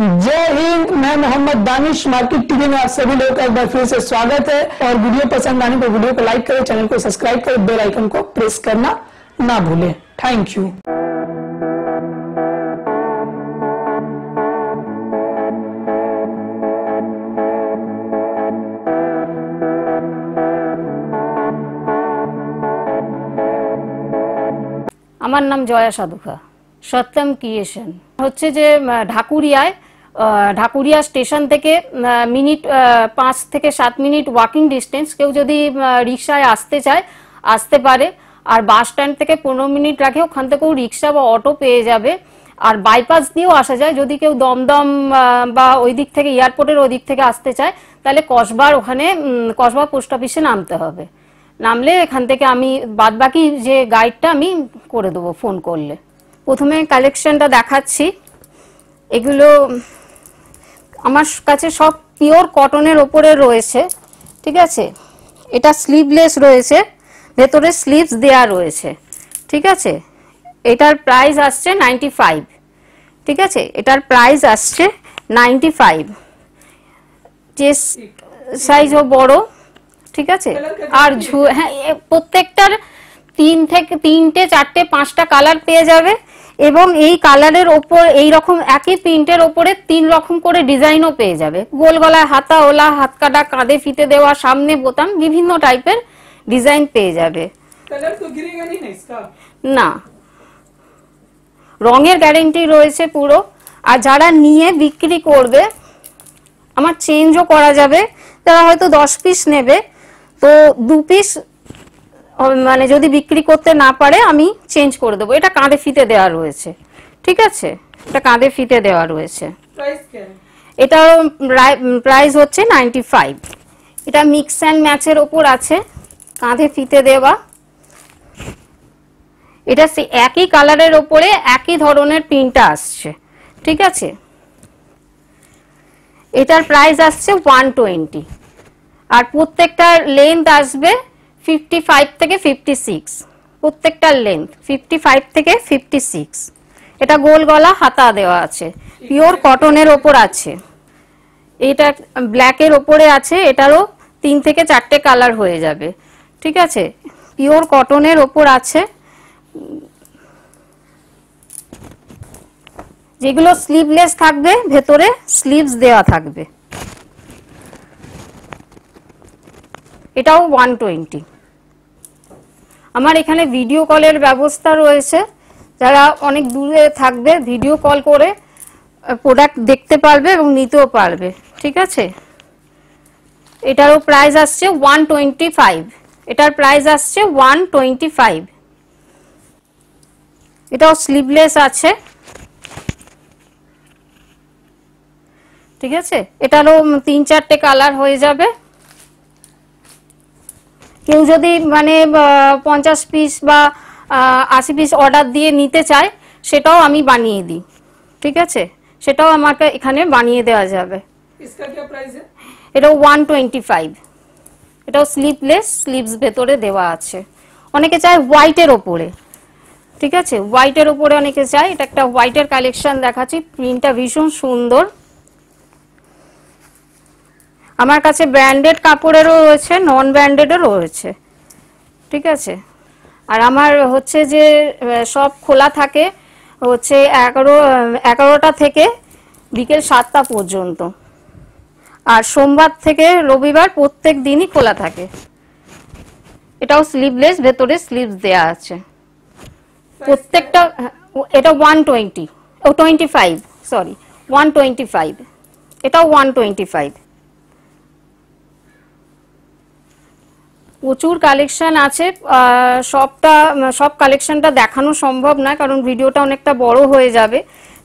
जय हिंद मैं Mohammad Danish market TV में आप सभी लोगों का एक बार फिर से स्वागत है और वीडियो पसंद आने पर वीडियो को लाइक करें चैनल को सब्सक्राइब करें बेल आइकन को प्रेस करना ना भूलें थैंक यू আমার নাম জয়া সাধুকা সত্যম ক্রিয়েশন হচ্ছে যে ঢাকুরিয়ায় ঢাকুরিয়া স্টেশন থেকে মিনিট পাঁচ থেকে সাত মিনিট ওয়াকিং ডিস্টেন্স কেউ যদি রিক্সায় আসতে চায় আসতে পারে আর বাস স্ট্যান্ড থেকে পনেরো মিনিট রাখে ওখান থেকেও রিক্সা বা অটো পেয়ে যাবে আর বাইপাস দিয়েও আসা যায় যদি কেউ দমদম বা ওই দিক থেকে এয়ারপোর্টের ওই দিক থেকে আসতে চায় তাহলে কসবার ওখানে কসবা পোস্ট অফিসে নামতে হবে নামলে এখান থেকে আমি বাদবাকি যে গাইডটা আমি করে দেবো ফোন করলে প্রথমে কালেকশনটা দেখাচ্ছি এগুলো আমার কাছে সব পিওর কটনের ওপরে রয়েছে ঠিক আছে এটা স্লিভলেস রয়েছে ভেতরে স্লিভস দেয়া রয়েছে ঠিক আছে এটার প্রাইস আসছে নাইনটি ফাইভ ঠিক আছে এটার প্রাইস আসছে নাইনটি ফাইভ চেস্ট সাইজও বড় ঠিক আছে আর ঝু হ্যাঁ প্রত্যেকটার তিন থেকে তিনটে চারটে পাঁচটা কালার পেয়ে যাবে এবং এই কালারের ওপর এই রকম একই প্রিন্টের ওপরে তিন রকম করে ডিজাইনও পেয়ে যাবে গোল গলায় হাতা ওলা হাত কাটা কাঁধে ফিতে দেওয়া সামনে বোতাম বিভিন্ন টাইপের ডিজাইন পেয়ে যাবে না রঙের গ্যারেন্টি রয়েছে পুরো আর যারা নিয়ে বিক্রি করবে আমার চেঞ্জও করা যাবে তারা হয়তো দশ পিস নেবে তো দু পিস মানে যদি বিক্রি করতে না পারে আমি চেঞ্জ করে দেবো এটা কাঁধে ফিতে দেওয়া রয়েছে ঠিক আছে এটা কাঁধে ফিতে দেওয়া রয়েছে এটাও প্রাইস হচ্ছে নাইনটি ফাইভ এটা মিক্স অ্যান্ড ম্যাচের ওপর আছে কাঁধে ফিতে দেওয়া এটা সেই একই কালারের ওপরে একই ধরনের প্রিন্টটা আসছে ঠিক আছে এটার প্রাইস আসছে ওয়ান টোয়েন্টি আর প্রত্যেকটার লেন্থ আসবে ফিফটি ফাইভ থেকে ফিফটি সিক্স প্রত্যেকটার লেন্থ ফিফটি ফাইভ থেকে ফিফটি সিক্স এটা গোল গলা হাতা দেওয়া আছে পিওর কটনের ওপর আছে এটা ব্ল্যাকের ওপরে আছে এটারও তিন থেকে চারটে কালার হয়ে যাবে ঠিক আছে পিওর কটনের ওপর আছে যেগুলো স্লিভলেস থাকবে ভেতরে স্লিভস দেওয়া থাকবে এটাও ওয়ান টোয়েন্টি আমার এখানে ভিডিও কলের ব্যবস্থা রয়েছে যারা অনেক দূরে থাকবে ভিডিও কল করে প্রোডাক্ট দেখতে পারবে এবং নিতেও পারবে ঠিক আছে এটারও প্রাইস আসছে ওয়ান টোয়েন্টি ফাইভ এটার প্রাইস আসছে ওয়ান টোয়েন্টি ফাইভ এটাও স্লিভলেস আছে ঠিক আছে এটারও তিন চারটে কালার হয়ে যাবে কেউ যদি মানে পঞ্চাশ পিস বা আশি পিস অর্ডার দিয়ে নিতে চায় সেটাও আমি বানিয়ে দিই ঠিক আছে সেটাও আমাকে এখানে বানিয়ে দেওয়া যাবে এটা ওয়ান টোয়েন্টি ফাইভ এটাও স্লিপলেস স্লিপস ভেতরে দেওয়া আছে অনেকে চায় হোয়াইটের ওপরে ঠিক আছে হোয়াইটের ওপরে অনেকে চায় এটা একটা হোয়াইটের কালেকশন দেখাচ্ছি প্রিন্টটা ভীষণ সুন্দর আমার কাছে ব্র্যান্ডেড কাপড়েরও রয়েছে নন ব্র্যান্ডেডেরও রয়েছে ঠিক আছে আর আমার হচ্ছে যে সব খোলা থাকে হচ্ছে এগারো এগারোটা থেকে বিকেল সাতটা পর্যন্ত আর সোমবার থেকে রবিবার প্রত্যেক দিনই খোলা থাকে এটাও স্লিভলেস ভেতরে স্লিভস দেয়া আছে প্রত্যেকটা এটা ওয়ান টোয়েন্টি ও twenty five sorry one twenty five এটাও ওয়ান টোয়েন্টি ফাইভ প্রচুর কালেকশন আছে সবটা সব কালেকশনটা দেখানো সম্ভব নয় কারণ ভিডিওটা অনেকটা বড় হয়ে যাবে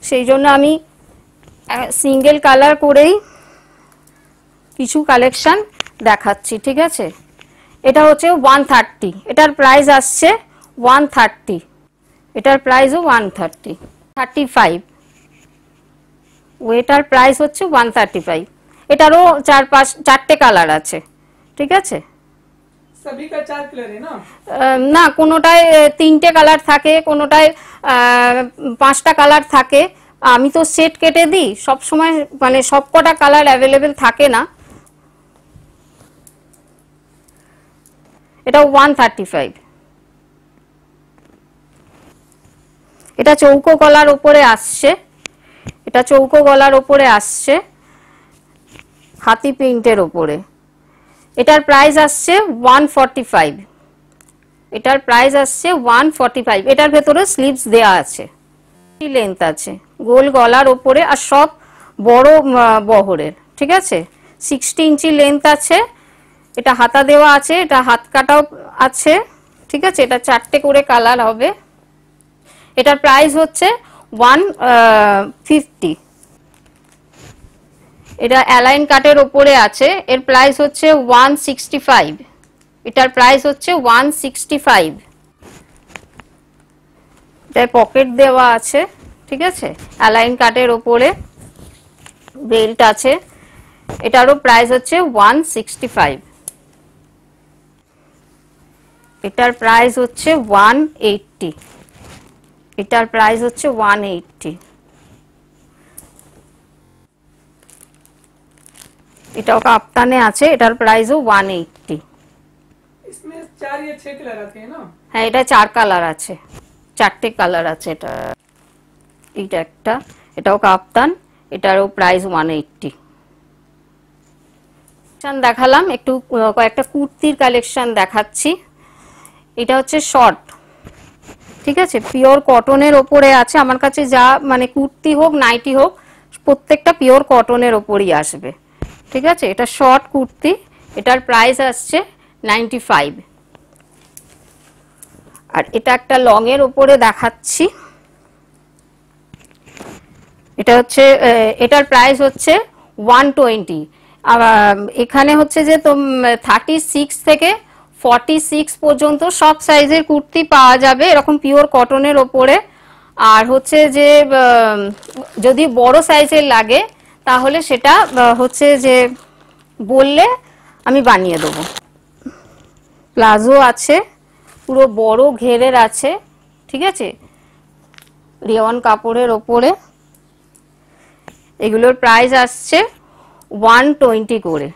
সেই জন্য আমি সিঙ্গেল কালার করেই কিছু কালেকশন দেখাচ্ছি ঠিক আছে এটা হচ্ছে ওয়ান থার্টি এটার প্রাইস আসছে ওয়ান থার্টি এটার প্রাইসও ওয়ান থার্টি থার্টি ফাইভ ওয়েটার প্রাইস হচ্ছে ওয়ান থার্টি ফাইভ এটারও চার পাঁচ চারটে কালার আছে ঠিক আছে না কোনোটায় তিনটে কালার থাকে কোনোটায় পাঁচটা কালার থাকে আমি তো সেট কেটে দিই সবসময় মানে সব কটা কালার অ্যাভেলেবেল থাকে না এটা ওয়ান থার্টি ফাইভ এটা চৌকো গলার ওপরে আসছে এটা চৌকো গলার ওপরে আসছে হাতি প্রিন্টের ওপরে এটার প্রাইস আসছে ওয়ান এটার প্রাইস আসছে ওয়ান এটার ভেতরে স্লিভস দেয়া আছে লেন্থ আছে গোল গলার ওপরে আর সব বড় বহরের ঠিক আছে সিক্সটি ইঞ্চি লেন্থ আছে এটা হাতা দেওয়া আছে এটা হাত কাটাও আছে ঠিক আছে এটা চারটে করে কালার হবে এটার প্রাইস হচ্ছে ওয়ান ফিফটি এটা অ্যালাইন কাটের ওপরে আছে এর প্রাইস হচ্ছে ওয়ান সিক্সটি ফাইভ এটার প্রাইস হচ্ছে ওয়ান সিক্সটি ফাইভ পকেট দেওয়া আছে ঠিক আছে অ্যালাইন কাটের ওপরে বেল্ট আছে এটারও প্রাইস হচ্ছে ওয়ান সিক্সটি ফাইভ এটার প্রাইস হচ্ছে ওয়ান এইটটি এটার প্রাইস হচ্ছে ওয়ান এইটটি এটাও কাপ্তানে আছে এটার প্রাইসও ওয়ান এইটটি হ্যাঁ এটা চার কালার আছে চারটে কালার আছে এটা এটা একটা এটাও কাপ্তান এটারও প্রাইস ওয়ান এইটটি দেখালাম একটু কয়েকটা কুর্তির কালেকশন দেখাচ্ছি এটা হচ্ছে শর্ট ঠিক আছে পিওর কটনের ওপরে আছে আমার কাছে যা মানে কুর্তি হোক নাইটি হোক প্রত্যেকটা পিওর কটনের ওপরই আসবে ঠিক আছে এটা শর্ট কুর্তি এটার প্রাইস আসছে নাইনটি ফাইভ আর এটা একটা লংয়ের ওপরে দেখাচ্ছি এটা হচ্ছে এটার প্রাইস হচ্ছে ওয়ান টোয়েন্টি এখানে হচ্ছে যে তো থার্টি সিক্স থেকে ফর্টি সিক্স পর্যন্ত সব সাইজের কুর্তি পাওয়া যাবে এরকম পিওর কটনের ওপরে আর হচ্ছে যে যদি বড় সাইজের লাগে তাহলে সেটা হচ্ছে যে বললে আমি বানিয়ে দেবো প্লাজো আছে পুরো বড় ঘেরের আছে ঠিক আছে রেওয়ান কাপড়ের ওপরে এগুলোর প্রাইস আসছে ওয়ান টোয়েন্টি করে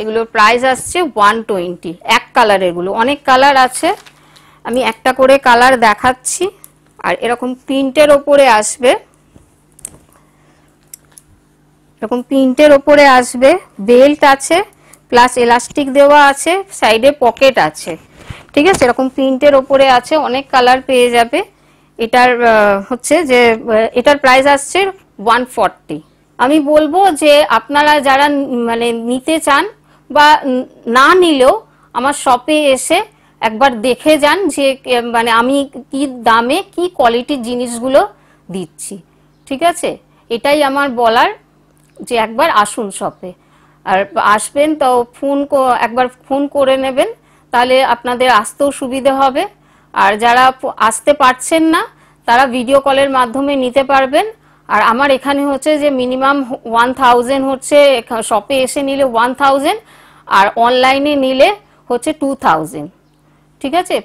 এগুলোর প্রাইস আসছে ওয়ান টোয়েন্টি এক কালার এগুলো অনেক কালার আছে আমি একটা করে কালার দেখাচ্ছি আর এরকম প্রিন্টের ওপরে আসবে এরকম প্রিন্টের ওপরে আসবে বেল্ট আছে প্লাস এলাস্টিক দেওয়া আছে সাইডে পকেট আছে ঠিক আছে এরকম প্রিন্টের ওপরে আছে অনেক কালার পেয়ে যাবে এটার হচ্ছে যে এটার প্রাইস আসছে ওয়ান আমি বলবো যে আপনারা যারা মানে নিতে চান বা না নিলেও আমার শপে এসে একবার দেখে যান যে মানে আমি কি দামে কি কোয়ালিটির জিনিসগুলো দিচ্ছি ঠিক আছে এটাই আমার বলার যে একবার আসুন শপে আর আসবেন তো ফোন একবার ফোন করে নেবেন তাহলে আপনাদের আসতেও সুবিধে হবে আর যারা আসতে পারছেন না তারা ভিডিও কলের মাধ্যমে নিতে পারবেন আর আমার এখানে হচ্ছে যে মিনিমাম ওয়ান থাউজেন্ড হচ্ছে শপে এসে নিলে ওয়ান থাউজেন্ড আর অনলাইনে নিলে হচ্ছে টু থাউজেন্ড ঠিক আছে